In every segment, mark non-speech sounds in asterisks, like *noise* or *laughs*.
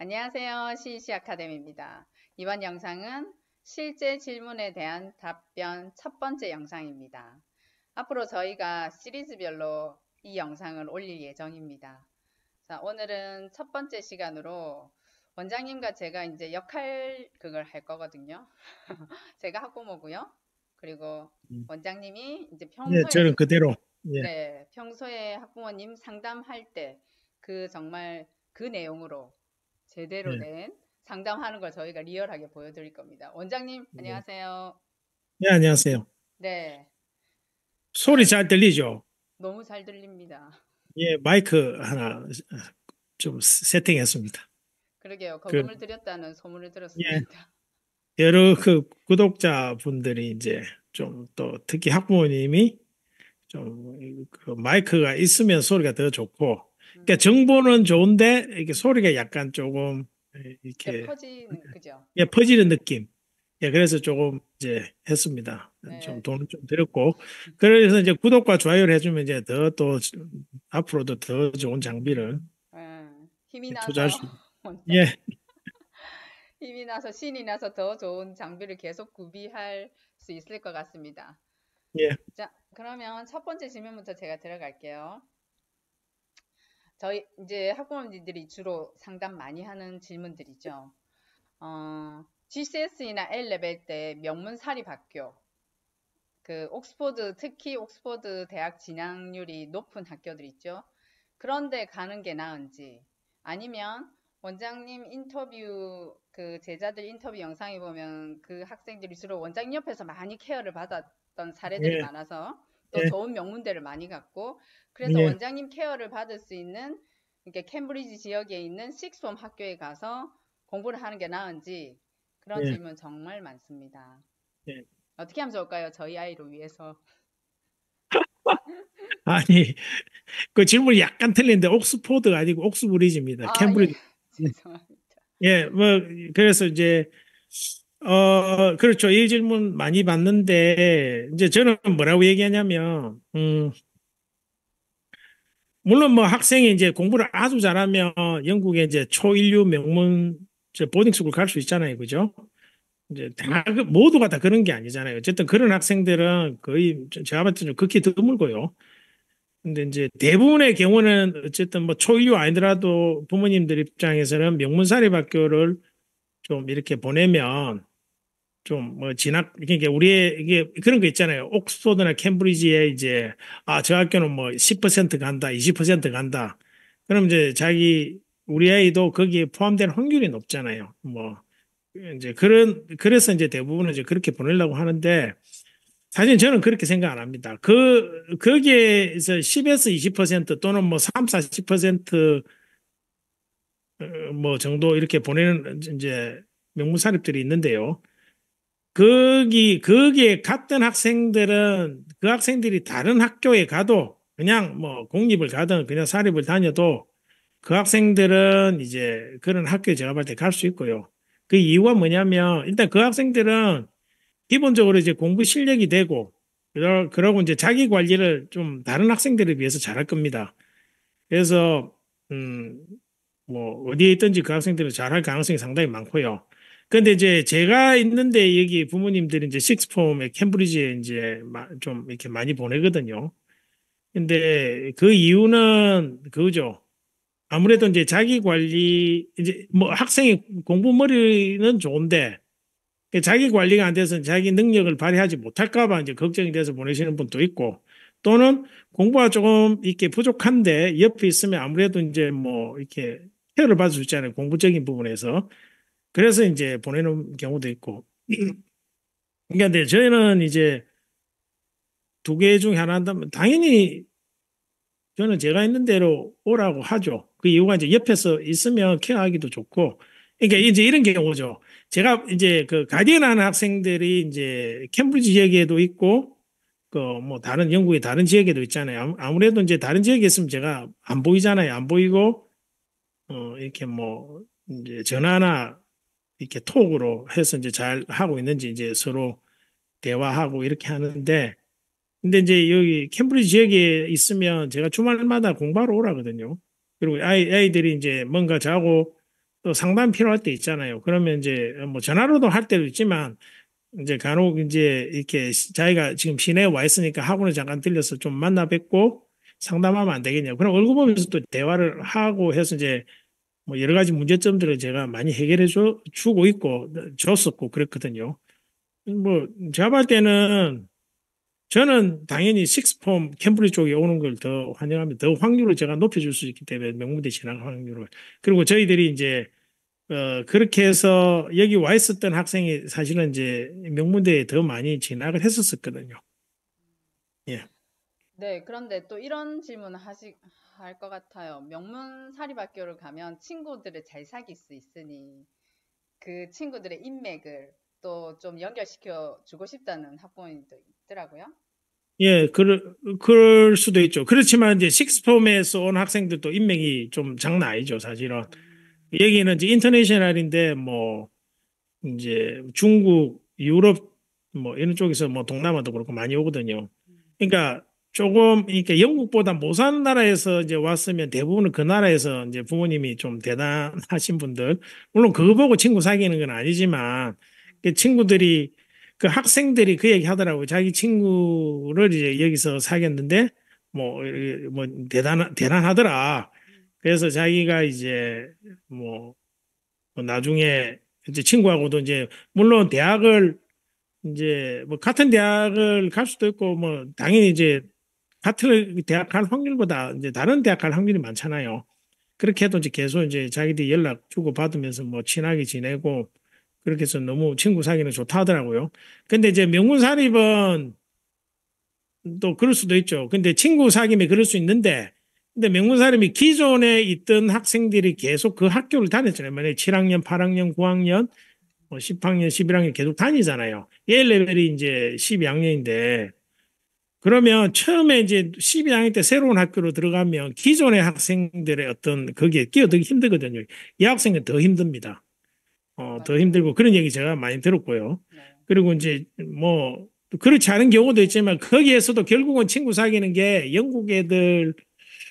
안녕하세요. CEC 아카데미입니다. E 이번 영상은 실제 질문에 대한 답변 첫 번째 영상입니다. 앞으로 저희가 시리즈별로 이 영상을 올릴 예정입니다. 자, 오늘은 첫 번째 시간으로 원장님과 제가 이제 역할 그걸 할 거거든요. *laughs* 제가 학부모고요. 그리고 음. 원장님이 이제 네, 평소에 예, 저는 그대로 예. 네, 평소에 학부모님 상담할 때 그 정말 그 내용으로 제대로 네. 된 상담하는 걸 저희가 리얼하게 보여드릴 겁니다. 원장님 네. 안녕하세요. 네 안녕하세요. 네. 소리 잘 들리죠? 너무 잘 들립니다. 예 마이크 하나 좀 세팅했습니다. 그러게요. 그 거금을 그, 드렸다는 소문을 들었습니다. 예, 여러 그 구독자분들이 이제 좀또 특히 학부모님이 좀그 마이크가 있으면 소리가 더 좋고 그러니까 음. 정보는 좋은데 이게 소리가 약간 조금 이렇게 그러니까 퍼지는 그죠? 예, 퍼지는 느낌. 예, 그래서 조금 이제 했습니다. 네. 좀 돈을 좀 드렸고. 음. 그래서 이제 구독과 좋아요를 해주면 이제 더 또 앞으로도 더 좋은 장비를 예, 힘이 예, 나서 투자할 수... *laughs* 예. *laughs* 힘이 나서 신이 나서 더 좋은 장비를 계속 구비할 수 있을 것 같습니다. 예. 자, 그러면 첫 번째 질문부터 제가 들어갈게요. 저희 이제 학부모님들이 주로 상담 많이 하는 질문들이죠. 어, g c s e 나 L레벨 때 명문사립 학교, 그 옥스퍼드 특히 옥스퍼드 대학 진학률이 높은 학교들 있죠. 그런데 가는 게 나은지 아니면 원장님 인터뷰 그 제자들 인터뷰 영상에 보면 그 학생들이 주로 원장님 옆에서 많이 케어를 받았던 사례들이 네. 많아서 또 네. 좋은 명문대를 많이 갔고 그래서 네. 원장님 케어를 받을 수 있는 이렇게 캠브리지 지역에 있는 식스폼 학교에 가서 공부를 하는 게 나은지 그런 네. 질문 정말 많습니다. 네. 어떻게 하면 좋을까요? 저희 아이를 위해서. *laughs* 아니 그 질문이 약간 틀린데 옥스포드 가 아니고 옥스브리지입니다. 아, 예. 캠브리지. 예. *laughs* 예, 뭐 그래서 이제 어, 그렇죠. 이 질문 많이 받는데, 이제 저는 뭐라고 얘기하냐면, 음, 물론 뭐 학생이 이제 공부를 아주 잘하면 영국의 이제 초일류 명문 보딩스쿨 갈 수 있잖아요. 그죠? 이제 다, 그 모두가 다 그런 게 아니잖아요. 어쨌든 그런 학생들은 거의 제가 봤을 때좀 극히 드물고요. 근데 이제 대부분의 경우는 어쨌든 뭐초일류 아니더라도 부모님들 입장에서는 명문사립 학교를 좀 이렇게 보내면 좀뭐 진학 그러니까 우리의 이게 그런 거 있잖아요. 옥스포드나 캠브리지에 이제 아 저 학교는 뭐 10% 간다, 20% 간다. 그럼 이제 자기 우리 아이도 거기에 포함된 확률이 높잖아요. 뭐 이제 그런 그래서 이제 대부분은 이제 그렇게 보내려고 하는데 사실 저는 그렇게 생각 안 합니다. 그 거기에서 10에서 20% 또는 뭐 3, 40%뭐 어, 정도 이렇게 보내는 이제 명문사립들이 있는데요. 거기 거기에 갔던 학생들은 그 학생들이 다른 학교에 가도 그냥 뭐 공립을 가든 그냥 사립을 다녀도 그 학생들은 이제 그런 학교에 제가 볼때갈 수 있고요. 그 이유가 뭐냐면 일단 그 학생들은 기본적으로 이제 공부 실력이 되고 그러고 이제 자기 관리를 좀 다른 학생들에 비해서 잘할 겁니다. 그래서 음 뭐 어디에 있든지 그 학생들은 잘할 가능성이 상당히 많고요. 근데 이제 제가 있는데 여기 부모님들이 이제 식스폼에 캠브리지에 이제 좀 이렇게 많이 보내거든요. 근데 그 이유는 그죠. 아무래도 이제 자기 관리, 이제 뭐 학생이 공부 머리는 좋은데 자기 관리가 안 돼서 자기 능력을 발휘하지 못할까봐 이제 걱정이 돼서 보내시는 분도 있고 또는 공부가 조금 이렇게 부족한데 옆에 있으면 아무래도 이제 뭐 이렇게 케어를 받을 수 있잖아요. 공부적인 부분에서. 그래서 이제 보내는 경우도 있고. 그러니까 저희는 이제 두 개 중 하나 한다면 당연히 저는 제가 있는 대로 오라고 하죠. 그 이유가 이제 옆에서 있으면 케어하기도 좋고. 그러니까 이제 이런 경우죠. 제가 이제 그 가디언 하는 학생들이 이제 캠브리지 지역에도 있고 그 뭐 다른 영국의 다른 지역에도 있잖아요. 아무래도 이제 다른 지역에 있으면 제가 안 보이잖아요. 안 보이고 어 이렇게 뭐 이제 전화나 이렇게 톡으로 해서 이제 잘 하고 있는지 이제 서로 대화하고 이렇게 하는데 근데 이제 여기 캠브리지 역에 있으면 제가 주말마다 공부하러 오라거든요. 그리고 아이, 아이들이 이제 뭔가 자고 또 상담 필요할 때 있잖아요. 그러면 이제 뭐 전화로도 할 때도 있지만 이제 간혹 이제 이렇게 자기가 지금 시내에 와 있으니까 학원에 잠깐 들려서 좀 만나 뵙고 상담하면 안 되겠냐. 그럼 얼굴 보면서 또 대화를 하고 해서 이제 뭐 여러 가지 문제점들을 제가 많이 해결해 줘, 주고 있고 줬었고 그랬거든요. 뭐 제가 볼 때는 저는 당연히 식스폼 캠브리 쪽에 오는 걸 더 환영하면 더 확률을 제가 높여줄 수 있기 때문에 명문대 진학 확률을 그리고 저희들이 이제 어 그렇게 해서 여기 와 있었던 학생이 사실은 이제 명문대에 더 많이 진학을 했었었거든요. 네, 그런데 또 이런 질문을 하시, 할것 같아요. 명문 사립학교를 가면 친구들을 잘 사귈 수 있으니 그 친구들의 인맥을 또 좀 연결시켜 주고 싶다는 학부모님도 있더라고요. 예, 그럴, 그럴 수도 있죠. 그렇지만 이제 식스폼에서 온 학생들도 인맥이 좀 장난 아니죠, 사실은. 음. 여기는 이제 인터내셔널인데 뭐 이제 중국, 유럽 뭐 이런 쪽에서 뭐 동남아도 그렇고 많이 오거든요. 음. 그러니까 조금 이렇게 영국보다 못 사는 나라에서 이제 왔으면 대부분은 그 나라에서 이제 부모님이 좀 대단하신 분들 물론 그거 보고 친구 사귀는 건 아니지만 그 친구들이 그 학생들이 그 얘기 하더라고 자기 친구를 이제 여기서 사귀었는데 뭐, 뭐, 대단, 대단하더라. 그래서 자기가 이제 뭐, 뭐 나중에 이제 친구하고도 이제 물론 대학을 이제 뭐 같은 대학을 갈 수도 있고 뭐 당연히 이제 같은 대학 갈 확률보다 이제 다른 대학 갈 확률이 많잖아요. 그렇게 해도 이제 계속 이제 자기들이 연락 주고 받으면서 뭐 친하게 지내고 그렇게 해서 너무 친구 사귀는 좋다 하더라고요. 근데 이제 명문 사립은 또 그럴 수도 있죠. 근데 친구 사귐에 그럴 수 있는데 근데 명문 사립이 기존에 있던 학생들이 계속 그 학교를 다녔잖아요. 만약에 7학년, 8학년, 9학년, 뭐 10학년, 11학년 계속 다니잖아요. 예일 레벨이 이제 12학년인데 그러면 처음에 이제 12학년 때 새로운 학교로 들어가면 기존의 학생들의 어떤 거기에 끼어들기 힘들거든요. 이 학생은 더 힘듭니다. 어, 더 힘들고 그런 얘기 제가 많이 들었고요. 네. 그리고 이제 뭐 그렇지 않은 경우도 있지만 거기에서도 결국은 친구 사귀는 게 영국 애들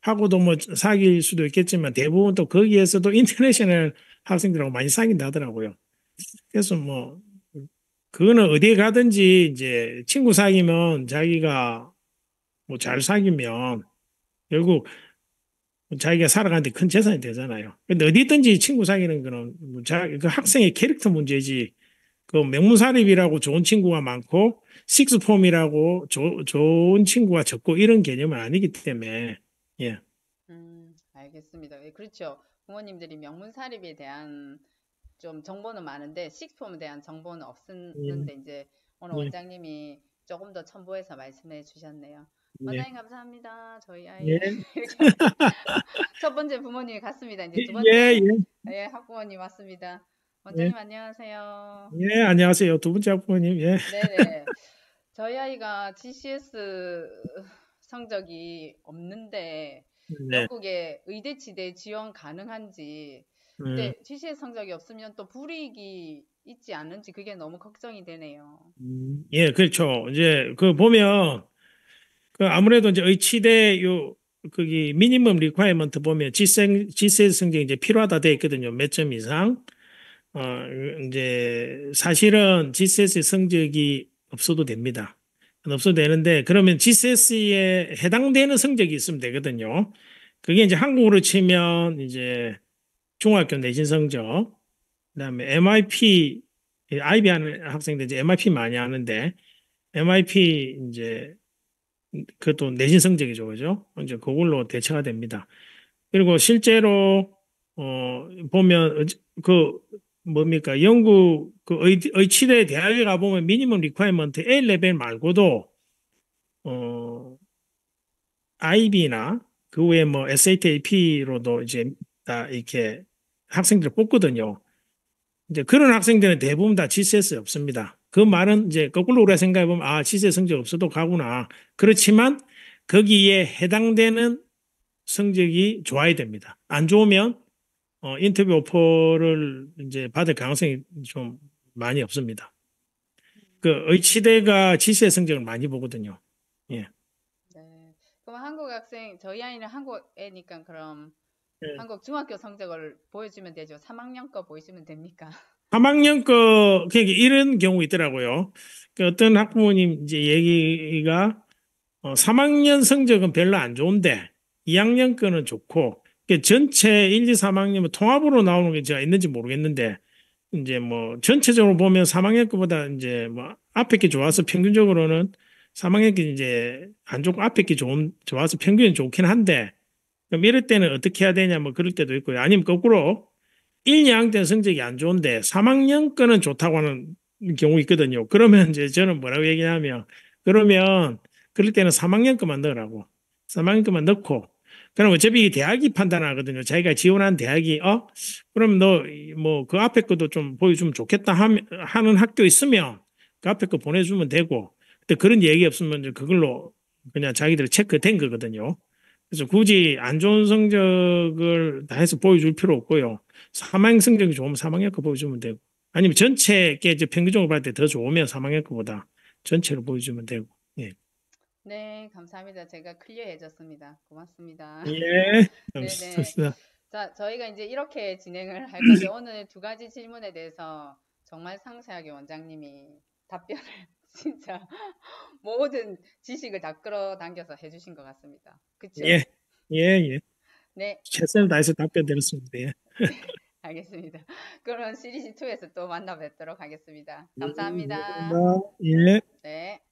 하고도 뭐 사귈 수도 있겠지만 대부분 또 거기에서도 인터내셔널 학생들하고 많이 사귄다 하더라고요. 그래서 뭐 그거는 어디에 가든지 이제 친구 사귀면 자기가 뭐 잘 사귀면 결국 자기가 살아가는데 큰 재산이 되잖아요. 근데 어디든지 친구 사귀는 거는 뭐 자, 그 학생의 캐릭터 문제지. 그 명문사립이라고 좋은 친구가 많고 식스폼이라고 조, 좋은 친구가 적고 이런 개념은 아니기 때문에 예. 음 알겠습니다. 예, 그렇죠. 부모님들이 명문사립에 대한 좀 정보는 많은데 식품에 대한 정보는 없었는데 예. 이제 오늘 예. 원장님이 조금 더 첨부해서 말씀해 주셨네요. 예. 원장님 감사합니다. 저희 아이 예. *laughs* 첫 번째 부모님이 갔습니다. 이제 두 번째 예, 예. 예, 예 학부모님 왔습니다. 예. 원장님 안녕하세요. 예 안녕하세요. 두 번째 학부모님 예. 네네. 저희 아이가 GCS 성적이 없는데 네. 한국에 의대 지대 지원 가능한지 네. 지시의 성적이 없으면 또 불이익이 있지 않은지 그게 너무 걱정이 되네요. 음, 예, 그렇죠. 이제 그 보면 그 아무래도 이제 의치대 요 그기 미니멈 리퀘어먼트 보면 지생 지세 성적이 이제 필요하다 돼 있거든요. 몇 점 이상. 어 이제 사실은 GCS의 성적이 없어도 됩니다. 없어도 되는데 그러면 GCS에 해당되는 성적이 있으면 되거든요. 그게 이제 한국으로 치면 이제 중학교 내신 성적, 그다음에 MIP IB 하는 학생들 이제 MIP 많이 하는데 MIP 이제 그것도 내신 성적이죠, 그죠? 이제 그걸로 대체가 됩니다. 그리고 실제로 어 보면 그 뭡니까 영국 그 의, 치대 대학에 가보면 미니멈 리퀘어먼트 A 레벨 말고도 어 IB나 그 외에 뭐 SAT, AP로도 이제 다 이렇게 학생들을 뽑거든요. 이제 그런 학생들은 대부분 다 g c s 없습니다. 그 말은 이제 거꾸로 우리가 생각해보면 아, GCS 성적 없어도 가구나. 그렇지만 거기에 해당되는 성적이 좋아야 됩니다. 안 좋으면 어, 인터뷰 오퍼를 이제 받을 가능성이 좀 많이 없습니다. 그 의치대가 지시의 성적을 많이 보거든요. 예. 네. 그럼 한국 학생 저희 아이는 한국 애니까 그럼 네. 한국 중학교 성적을 보여주면 되죠. 3학년 거 보여주면 됩니까? 3학년 *laughs* 거 그러니까 이런 경우 있더라고요. 그러니까 어떤 학부모님 이제 얘기가 어, 3학년 성적은 별로 안 좋은데 2학년 거는 좋고 그러니까 전체 1, 2, 3학년 통합으로 나오는 게 제가 있는지 모르겠는데 이제 뭐 전체적으로 보면 3학년 거보다 이제 뭐 앞에 게 좋아서 평균적으로는 3학년 게 이제 안 좋고 앞에 게 좋은 좋아서 평균이 좋긴 한데 그럼 이럴 때는 어떻게 해야 되냐 뭐 그럴 때도 있고요. 아니면 거꾸로 1, 2학년 때는 성적이 안 좋은데 3학년 거는 좋다고 하는 경우 있거든요. 그러면 이제 저는 뭐라고 얘기냐면 그러면 그럴 때는 3학년 거만 넣으라고. 3학년 거만 넣고 그럼 어차피 대학이 판단하거든요. 자기가 지원한 대학이 어 그럼 너뭐 그 앞에 것도 좀 보여주면 좋겠다 하는 학교 있으면 그 앞에 거 보내주면 되고 그런 얘기 없으면 그걸로 그냥 자기들 체크된 거거든요. 그래서 굳이 안 좋은 성적을 다 해서 보여줄 필요 없고요. 사망 성적이 좋으면 사망학과 보여주면 되고 아니면 전체 이제 평균적으로 봤을 때 더 좋으면 사망학과보다 전체로 보여주면 되고. 예. 네, 감사합니다. 제가 클리어해졌습니다. 고맙습니다. 예, *laughs* 감사합니다. 자, 저희가 이제 이렇게 진행을 할 건데 오늘 두 가지 질문에 대해서 정말 상세하게 원장님이 답변을 *laughs* 진짜 모든 지식을 다 끌어당겨서 해주신 것 같습니다. 그렇죠? 예, 예, 예. 네. 최선을 다해서 답변드렸습니다. 예. *laughs* 알겠습니다. 그럼 시리즈 2에서 또 만나 뵙도록 하겠습니다. 예, 감사합니다. 예. 네.